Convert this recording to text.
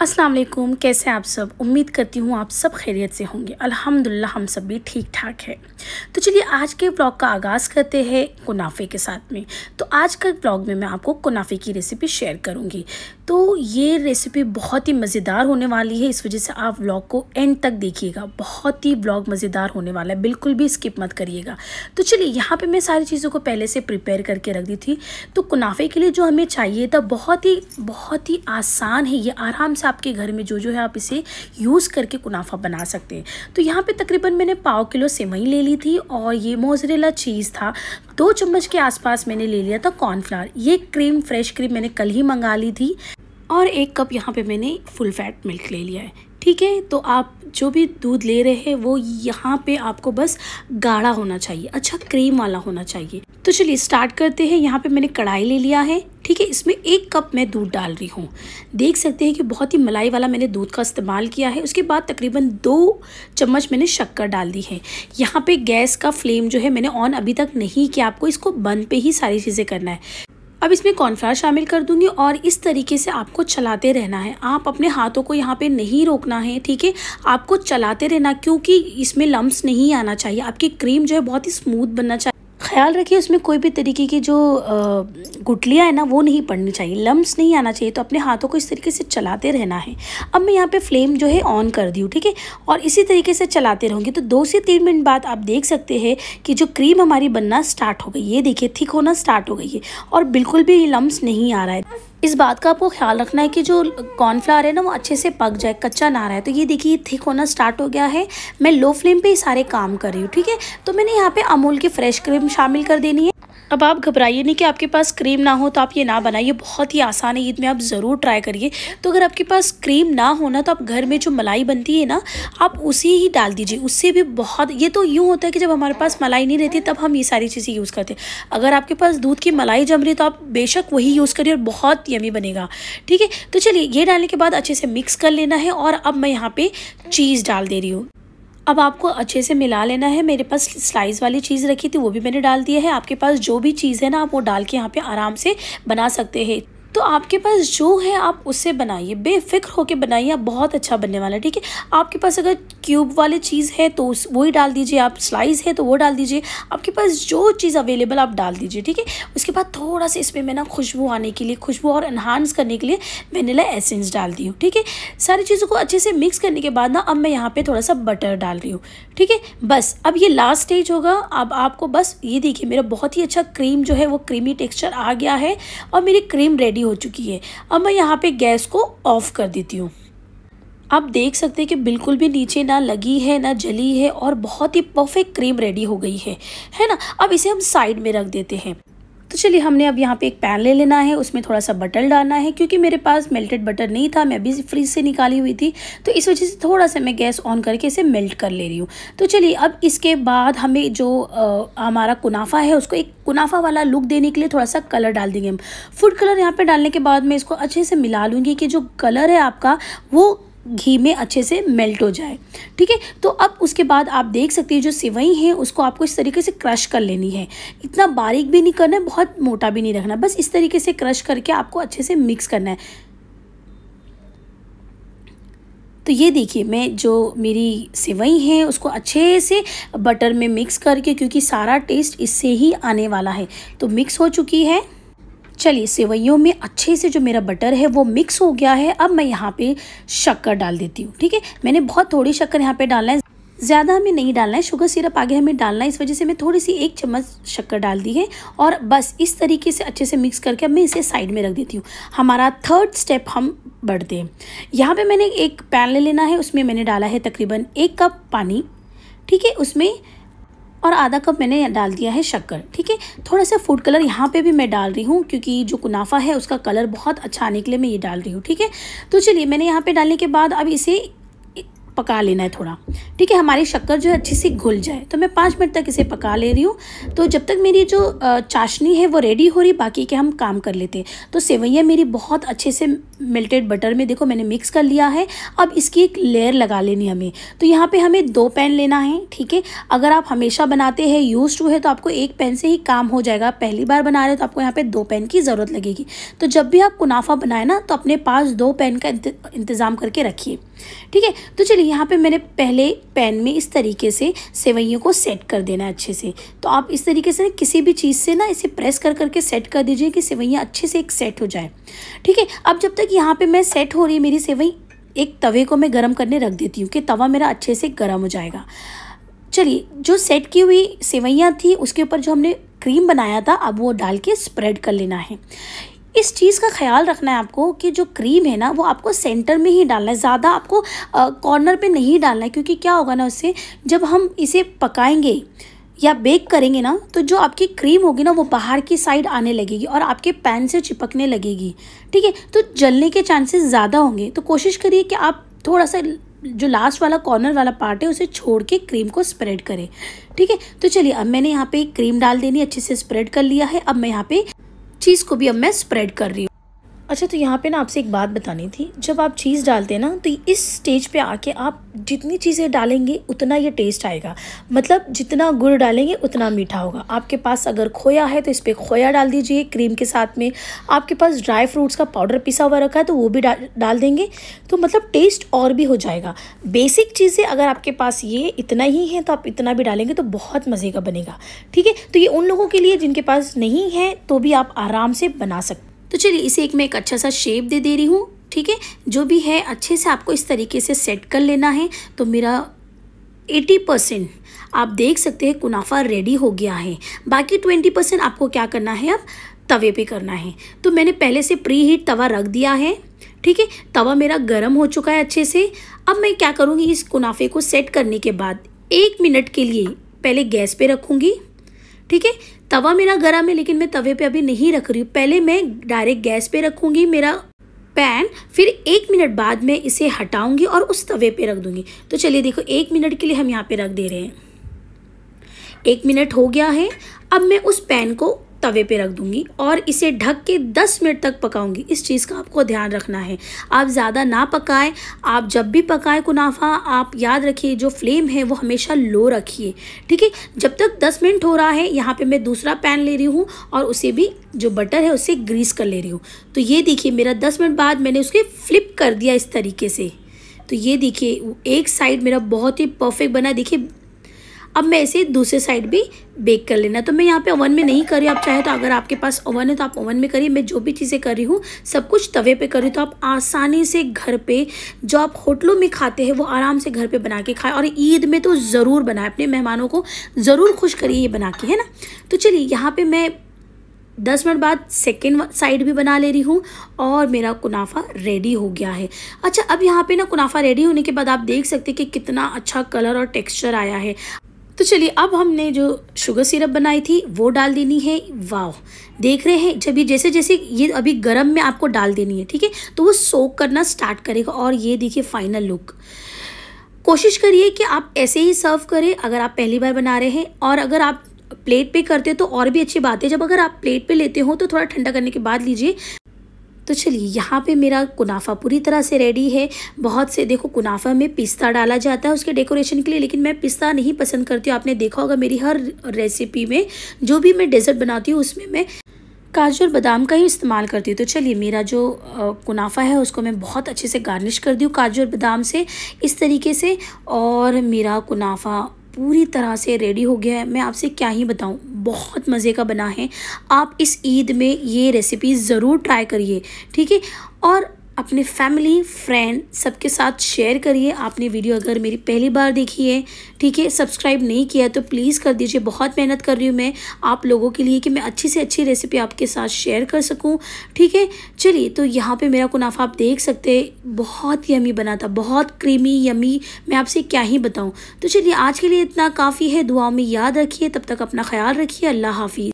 अस्सलाम वालेकुम कैसे आप सब उम्मीद करती हूँ आप सब खैरियत से होंगे अल्हम्दुलिल्लाह हम सब भी ठीक ठाक है तो चलिए आज के ब्लॉग का आगाज़ करते हैं कुनाफे के साथ में तो आज के ब्लॉग में मैं आपको कुनाफे की रेसिपी शेयर करूँगी तो ये रेसिपी बहुत ही मज़ेदार होने वाली है इस वजह से आप ब्लॉग को एंड तक देखिएगा बहुत ही ब्लॉग मज़ेदार होने वाला है बिल्कुल भी स्किप मत करिएगा तो चलिए यहाँ पर मैं सारी चीज़ों को पहले से प्रिपेयर करके रख दी थी तो कुनाफे के लिए जो हमें चाहिए था बहुत ही बहुत ही आसान है ये आराम से आपके घर में जो जो है आप इसे यूज़ करके कुनाफा बना सकते हैं तो यहाँ पे तकरीबन मैंने पाव किलो सेवई ले ली थी और ये मोजरेला चीज़ था दो चम्मच के आसपास मैंने ले लिया था कॉर्नफ्लावर ये क्रीम फ्रेश क्रीम मैंने कल ही मंगा ली थी और एक कप यहाँ पे मैंने फुल फैट मिल्क ले लिया है ठीक है तो आप जो भी दूध ले रहे हैं वो यहाँ पे आपको बस गाढ़ा होना चाहिए अच्छा क्रीम वाला होना चाहिए तो चलिए स्टार्ट करते हैं यहाँ पे मैंने कढ़ाई ले लिया है ठीक है इसमें एक कप मैं दूध डाल रही हूँ देख सकते हैं कि बहुत ही मलाई वाला मैंने दूध का इस्तेमाल किया है उसके बाद तकरीबन दो चम्मच मैंने शक्कर डाल दी है यहाँ पे गैस का फ्लेम जो है मैंने ऑन अभी तक नहीं किया आपको इसको बंद पे ही सारी चीज़ें करना है अब इसमें कॉर्नफ्लावर शामिल कर दूंगी और इस तरीके से आपको चलाते रहना है आप अपने हाथों को यहाँ पे नहीं रोकना है ठीक है आपको चलाते रहना क्योंकि इसमें लम्ब नहीं आना चाहिए आपकी क्रीम जो है बहुत ही स्मूथ बनना चाहिए ख्याल रखिए उसमें कोई भी तरीके की जो गुटलियाँ है ना वो नहीं पड़नी चाहिए लम्स नहीं आना चाहिए तो अपने हाथों को इस तरीके से चलाते रहना है अब मैं यहाँ पे फ्लेम जो है ऑन कर दी हूँ ठीक है और इसी तरीके से चलाते रहूँगी तो दो से तीन मिनट बाद आप देख सकते हैं कि जो क्रीम हमारी बनना स्टार्ट हो गई ये देखिए थिक होना स्टार्ट हो गई है और बिल्कुल भी लम्स नहीं आ रहा है इस बात का आपको ख्याल रखना है कि जो कॉर्नफ्लावर है ना वो अच्छे से पक जाए कच्चा ना रहे तो ये देखिए थिक होना स्टार्ट हो गया है मैं लो फ्लेम पे ही सारे काम कर रही हूँ ठीक है तो मैंने यहाँ पे अमूल की फ्रेश क्रीम शामिल कर देनी है अब आप घबराइए नहीं कि आपके पास क्रीम ना हो तो आप ये ना बनाइए बहुत ही आसान है ईद तो में आप ज़रूर ट्राई करिए तो अगर आपके पास क्रीम ना हो ना तो आप घर में जो मलाई बनती है ना आप उसी ही डाल दीजिए उससे भी बहुत ये तो यूँ होता है कि जब हमारे पास मलाई नहीं रहती तब हम ये सारी चीज़ें यूज़ करते अगर आपके पास दूध की मलाई जम रही है तो आप बेशक वही यूज़ करिए और बहुत यमी बनेगा ठीक है तो चलिए ये डालने के बाद अच्छे से मिक्स कर लेना है और अब मैं यहाँ पर चीज़ डाल दे रही हूँ अब आपको अच्छे से मिला लेना है मेरे पास स्लाइस वाली चीज़ रखी थी वो भी मैंने डाल दिया है आपके पास जो भी चीज़ है ना आप वो डाल के यहाँ पे आराम से बना सकते हैं तो आपके पास जो है आप उससे बनाइए बेफिक्र होकर बनाइए आप बहुत अच्छा बनने वाला है ठीक है आपके पास अगर क्यूब वाली चीज़ है तो उस वही डाल दीजिए आप स्लाइस है तो वो डाल दीजिए आपके पास जो चीज़ अवेलेबल आप डाल दीजिए ठीक है उसके बाद थोड़ा सा इसमें मैं ना खुशबू आने के लिए खुशबू और इन्हांस करने के लिए वेनिला एसेंस डाल दी हूँ ठीक है सारी चीज़ों को अच्छे से मिक्स करने के बाद ना अब मैं यहाँ पर थोड़ा सा बटर डाल रही हूँ ठीक है बस अब ये लास्ट स्टेज होगा अब आपको बस ये देखिए मेरा बहुत ही अच्छा क्रीम जो है वो क्रीमी टेक्स्चर आ गया है और मेरी क्रीम रेडी हो चुकी है अब मैं यहाँ पे गैस को ऑफ़ कर देती हूँ आप देख सकते हैं कि बिल्कुल भी नीचे ना लगी है ना जली है और बहुत ही परफेक्ट क्रीम रेडी हो गई है है ना अब इसे हम साइड में रख देते हैं चलिए हमने अब यहाँ पे एक पैन ले लेना है उसमें थोड़ा सा बटर डालना है क्योंकि मेरे पास मेल्टेड बटर नहीं था मैं अभी फ्रिज से निकाली हुई थी तो इस वजह से थोड़ा सा मैं गैस ऑन करके इसे मेल्ट कर ले रही हूँ तो चलिए अब इसके बाद हमें जो आ, हमारा कुनाफा है उसको एक कुनाफा वाला लुक देने के लिए थोड़ा सा कलर डाल देंगे हम फूड कलर यहाँ पर डालने के बाद मैं इसको अच्छे से मिला लूँगी कि जो कलर है आपका वो घी में अच्छे से मेल्ट हो जाए ठीक है तो अब उसके बाद आप देख सकते हैं जो सिवई है उसको आपको इस तरीके से क्रश कर लेनी है इतना बारीक भी नहीं करना है बहुत मोटा भी नहीं रखना बस इस तरीके से क्रश करके आपको अच्छे से मिक्स करना है तो ये देखिए मैं जो मेरी सेवई है उसको अच्छे से बटर में मिक्स करके क्योंकि सारा टेस्ट इससे ही आने वाला है तो मिक्स हो चुकी है चलिए सेवैयों में अच्छे से जो मेरा बटर है वो मिक्स हो गया है अब मैं यहाँ पे शक्कर डाल देती हूँ ठीक है मैंने बहुत थोड़ी शक्कर यहाँ पे डालना है ज़्यादा हमें नहीं डालना है शुगर सिरप आगे हमें डालना है इस वजह से मैं थोड़ी सी एक चम्मच शक्कर डाल दी है और बस इस तरीके से अच्छे से मिक्स करके अब मैं इसे साइड में रख देती हूँ हमारा थर्ड स्टेप हम बढ़ते हैं यहाँ पे मैंने एक पैन ले लेना है उसमें मैंने डाला है तकरीबन एक कप पानी ठीक है उसमें और आधा कप मैंने डाल दिया है शक्कर ठीक है थोड़ा सा फूड कलर यहाँ पे भी मैं डाल रही हूँ क्योंकि जो कुनाफा है उसका कलर बहुत अच्छा आने के लिए मैं ये डाल रही हूँ ठीक है तो चलिए मैंने यहाँ पे डालने के बाद अब इसे पका लेना है थोड़ा ठीक है हमारी शक्कर जो है अच्छी सी घुल जाए तो मैं पाँच मिनट तक इसे पका ले रही हूँ तो जब तक मेरी जो चाशनी है वो रेडी हो रही बाकी के हम काम कर लेते तो सेवैया मेरी बहुत अच्छे से मेल्टेड बटर में देखो मैंने मिक्स कर लिया है अब इसकी एक लेयर लगा लेनी हमें तो यहाँ पर हमें दो पैन लेना है ठीक है अगर आप हमेशा बनाते हैं यूज टू है तो आपको एक पैन से ही काम हो जाएगा पहली बार बना रहे हो तो आपको यहाँ पर दो पैन की ज़रूरत लगेगी तो जब भी आप कुनाफा बनाए ना तो अपने पास दो पैन का इंतज़ाम करके रखिए ठीक है तो चलिए यहाँ पे मैंने पहले पैन में इस तरीके से सेवैयों को सेट कर देना है अच्छे से तो आप इस तरीके से ना किसी भी चीज़ से ना इसे प्रेस कर करके सेट कर दीजिए कि सेवैयाँ अच्छे से एक सेट हो जाए ठीक है अब जब तक यहाँ पर मैं सेट हो रही है मेरी सेवई एक तवे को मैं गर्म करने रख देती हूँ कि तवा मेरा अच्छे से गर्म हो जाएगा चलिए जो सेट की हुई सेवैयाँ थी उसके ऊपर जो हमने क्रीम बनाया था अब वो डाल के स्प्रेड कर लेना है इस चीज़ का ख्याल रखना है आपको कि जो क्रीम है ना वो आपको सेंटर में ही डालना है ज़्यादा आपको कॉर्नर पे नहीं डालना है क्योंकि क्या होगा ना उससे जब हम इसे पकाएंगे या बेक करेंगे ना तो जो आपकी क्रीम होगी ना वो बाहर की साइड आने लगेगी और आपके पैन से चिपकने लगेगी ठीक है तो जलने के चांसेस ज़्यादा होंगे तो कोशिश करिए कि आप थोड़ा सा जो लास्ट वाला कॉर्नर वाला पार्ट है उसे छोड़ के क्रीम को स्प्रेड करें ठीक है तो चलिए अब मैंने यहाँ पे क्रीम डाल देनी अच्छे से स्प्रेड कर लिया है अब मैं यहाँ पे चीज़ को भी अब मैं स्प्रेड कर रही हूँ अच्छा तो यहाँ पे ना आपसे एक बात बतानी थी जब आप चीज़ डालते हैं ना तो इस स्टेज पे आके आप जितनी चीज़ें डालेंगे उतना ये टेस्ट आएगा मतलब जितना गुड़ डालेंगे उतना मीठा होगा आपके पास अगर खोया है तो इस पर खोया डाल दीजिए क्रीम के साथ में आपके पास ड्राई फ्रूट्स का पाउडर पिसा हुआ रखा है तो वो भी डा, डाल देंगे तो मतलब टेस्ट और भी हो जाएगा बेसिक चीज़ें अगर आपके पास ये इतना ही है तो आप इतना भी डालेंगे तो बहुत मज़े का बनेगा ठीक है तो ये उन लोगों के लिए जिनके पास नहीं है तो भी आप आराम से बना सकते तो चलिए इसे एक मैं एक अच्छा सा शेप दे दे रही हूँ ठीक है जो भी है अच्छे से आपको इस तरीके से सेट कर लेना है तो मेरा एटी परसेंट आप देख सकते हैं कुनाफा रेडी हो गया है बाकी ट्वेंटी परसेंट आपको क्या करना है अब तवे पे करना है तो मैंने पहले से प्री हीट तवा रख दिया है ठीक है तवा मेरा गर्म हो चुका है अच्छे से अब मैं क्या करूँगी इस कुनाफे को सेट करने के बाद एक मिनट के लिए पहले गैस पर रखूँगी ठीक है तवा मेरा गर्म है लेकिन मैं तवे पे अभी नहीं रख रही हूँ पहले मैं डायरेक्ट गैस पे रखूँगी मेरा पैन फिर एक मिनट बाद मैं इसे हटाऊँगी और उस तवे पे रख दूँगी तो चलिए देखो एक मिनट के लिए हम यहाँ पे रख दे रहे हैं एक मिनट हो गया है अब मैं उस पैन को तवे पे रख दूंगी और इसे ढक के 10 मिनट तक पकाऊंगी इस चीज़ का आपको ध्यान रखना है आप ज़्यादा ना पकाएं आप जब भी पकाएं कुनाफा आप याद रखिए जो फ्लेम है वो हमेशा लो रखिए ठीक है जब तक 10 मिनट हो रहा है यहाँ पे मैं दूसरा पैन ले रही हूँ और उसे भी जो बटर है उसे ग्रीस कर ले रही हूँ तो ये देखिए मेरा दस मिनट बाद मैंने उसके फ्लिप कर दिया इस तरीके से तो ये देखिए एक साइड मेरा बहुत ही परफेक्ट बना देखिए अब मैं इसे दूसरे साइड भी बेक कर लेना तो मैं यहाँ पे ओवन में नहीं कर रही आप चाहे तो अगर आपके पास ओवन है तो आप ओवन में करिए मैं जो भी चीज़ें कर रही हूँ सब कुछ तवे पे कर रही हूँ तो आप आसानी से घर पे जो आप होटलों में खाते हैं वो आराम से घर पे बना के खाएं और ईद में तो ज़रूर बनाए अपने मेहमानों को ज़रूर खुश करिए ये बना के है ना तो चलिए यहाँ पर मैं दस मिनट बाद सेकेंड साइड भी बना ले रही हूँ और मेरा कुनाफा रेडी हो गया है अच्छा अब यहाँ पे ना कुनाफा रेडी होने के बाद आप देख सकते हैं कि कितना अच्छा कलर और टेक्सचर आया है तो चलिए अब हमने जो शुगर सिरप बनाई थी वो डाल देनी है वाह देख रहे हैं जब ये जैसे जैसे ये अभी गर्म में आपको डाल देनी है ठीक है तो वो सोक करना स्टार्ट करेगा और ये देखिए फाइनल लुक कोशिश करिए कि आप ऐसे ही सर्व करें अगर आप पहली बार बना रहे हैं और अगर आप प्लेट पे करते हो तो और भी अच्छी बात है जब अगर आप प्लेट पे लेते हो तो थोड़ा ठंडा करने के बाद लीजिए तो चलिए यहाँ पे मेरा कुनाफा पूरी तरह से रेडी है बहुत से देखो कुनाफा में पिस्ता डाला जाता है उसके डेकोरेशन के लिए लेकिन मैं पिस्ता नहीं पसंद करती हूँ आपने देखा होगा मेरी हर रेसिपी में जो भी मैं डेजर्ट बनाती हूँ उसमें मैं काजू और बादाम का ही इस्तेमाल करती हूँ तो चलिए मेरा जो कुनाफा है उसको मैं बहुत अच्छे से गार्निश कर दी हूँ काजू और बादाम से इस तरीके से और मेरा कुनाफा पूरी तरह से रेडी हो गया है मैं आपसे क्या ही बताऊँ बहुत मज़े का बना है आप इस ईद में ये रेसिपी ज़रूर ट्राई करिए ठीक है और अपने फैमिली फ्रेंड सबके साथ शेयर करिए आपने वीडियो अगर मेरी पहली बार देखी है ठीक है सब्सक्राइब नहीं किया तो प्लीज़ कर दीजिए बहुत मेहनत कर रही हूँ मैं आप लोगों के लिए कि मैं अच्छी से अच्छी रेसिपी आपके साथ शेयर कर सकूँ ठीक है चलिए तो यहाँ पे मेरा कुनाफा आप देख सकते बहुत यमी बना था बहुत क्रीमी यमी मैं आपसे क्या ही बताऊँ तो चलिए आज के लिए इतना काफ़ी है दुआओं में याद रखिए तब तक अपना ख्याल रखिए अल्लाह हाफिज़